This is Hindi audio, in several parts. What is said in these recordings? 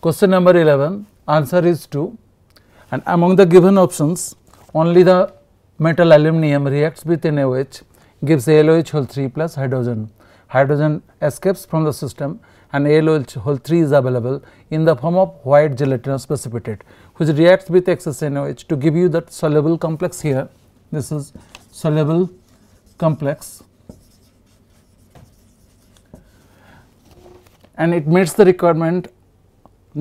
Question number 11, answer is 2 and among the given options only the metal aluminum reacts with NaOH gives AlOH whole 3 plus hydrogen. Hydrogen escapes from the system and AlOH whole 3 is available in the form of white gelatinous precipitate which reacts with excess NaOH to give you that soluble complex here. This is soluble complex and it meets the requirement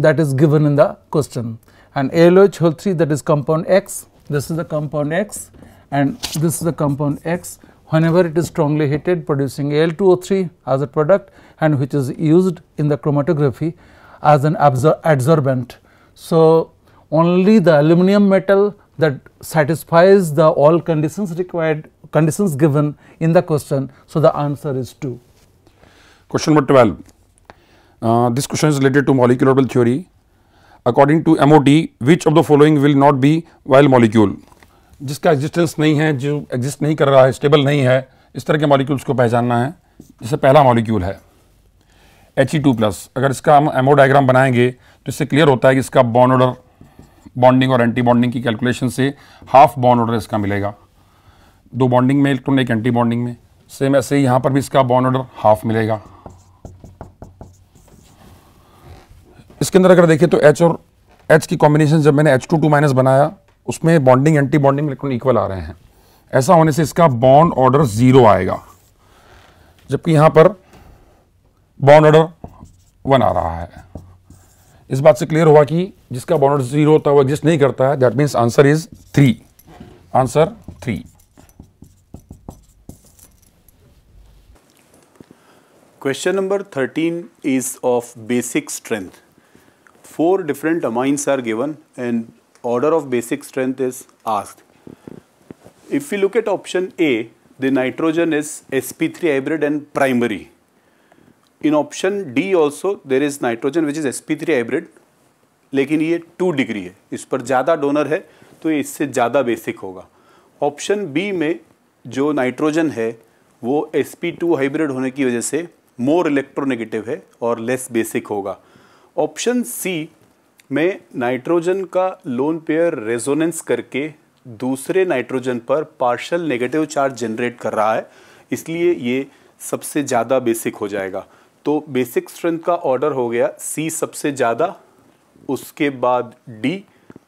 that is given in the question and ALOH3 that is compound X this is the compound X and this is the compound X whenever it is strongly heated producing Al2O3 as a product and which is used in the chromatography as an absor adsorbent. So, only the aluminum metal that satisfies the all conditions required conditions given in the question. So, the answer is 2. Question number 12 this question is related to to theory according to M O T which of the following will not be while molecule जिसका एग्जिस्टेंस नहीं है जो एग्जिस्ट नहीं कर रहा है स्टेबल नहीं है इस तरह के मॉलिक्यूल्स को पहचानना है जैसे पहला मॉलिक्यूल है एच ई टू प्लस अगर इसका हम एमओ डायग्राम बनाएंगे तो इससे क्लियर होता है कि इसका बॉन्ड ऑर्डर बॉन्डिंग और एंटी बॉन्डिंग की कैलकुलेशन से हाफ बॉन्ड ऑर्डर इसका मिलेगा दो बॉन्डिंग में इलेक्ट्रॉन एक तो एंटी बॉन्डिंग में सेम ऐसे यहाँ पर भी इसका बॉन्ड ऑर्डर हाफ मिलेगा इसके अंदर अगर देखें तो एच और एच की कॉम्बिनेशन जब मैंने एच टू टू माइनस बनाया उसमें bonding anti bonding electron equal आ रहे हैं ऐसा होने से इसका बॉन्ड ऑर्डर ज़ीरो आएगा जबकि यहां पर बॉन्ड ऑर्डर वन आ रहा है इस बात से क्लियर हुआ कि जिसका बॉन्ड ऑर्डर ज़ीरो होता है वो एग्जिस्ट नहीं करता है that means answer is three answer three question number thirteen is of basic strength four different amines are given and order of basic strength is asked. If we look at option A, the nitrogen is sp3 hybrid and primary. In option D also there is nitrogen which is sp3 hybrid लेकिन ये टू डिग्री है इस पर ज़्यादा डोनर है तो ये इससे ज़्यादा बेसिक होगा ऑप्शन बी में जो नाइट्रोजन है वो sp2 हाइब्रिड होने की वजह से मोर इलेक्ट्रोनेगेटिव है और लेस बेसिक होगा ऑप्शन सी में नाइट्रोजन का लोन पेयर रेजोनेंस करके दूसरे नाइट्रोजन पर पार्शल नेगेटिव चार्ज जनरेट कर रहा है इसलिए ये सबसे ज़्यादा बेसिक हो जाएगा तो बेसिक स्ट्रेंथ का ऑर्डर हो गया सी सबसे ज़्यादा उसके बाद डी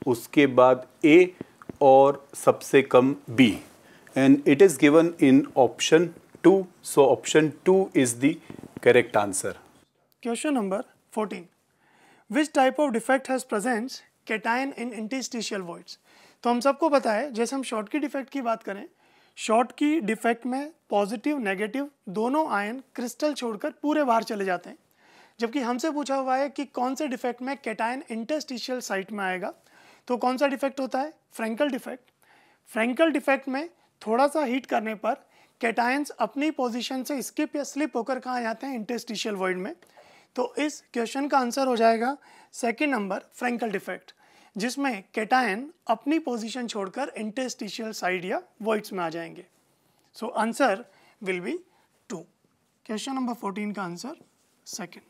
उसके बाद ए और सबसे कम B and it is given in option two so option two is the correct answer question number fourteen which type of defect has presence cation in interstitial voids तो हम सबको पता है जैसे हम शॉर्ट की डिफेक्ट की बात करें शॉर्ट की डिफेक्ट में पॉजिटिव नेगेटिव दोनों आयन क्रिस्टल छोड़कर पूरे बाहर चले जाते हैं जबकि हमसे पूछा हुआ है कि कौन से डिफेक्ट में कैटाइन इंटेस्टिशियल साइट में आएगा तो कौन सा डिफेक्ट होता है फ्रेंकल डिफेक्ट फ्रेंकल डिफेक्ट में थोड़ा सा हीट करने पर कैटाइंस अपनी पोजिशन से स्किप या स्लिप होकर कहाँ जाते हैं इंटेस्टिशियल वर्ल्ड में तो इस क्वेश्चन का आंसर हो जाएगा सेकेंड नंबर फ्रेंकल डिफेक्ट जिसमें केटायन अपनी पोजीशन छोड़कर इंटेस्टिशियल साइड या वॉइड्स में आ जाएंगे so answer will be two question number fourteen का आंसर सेकेंड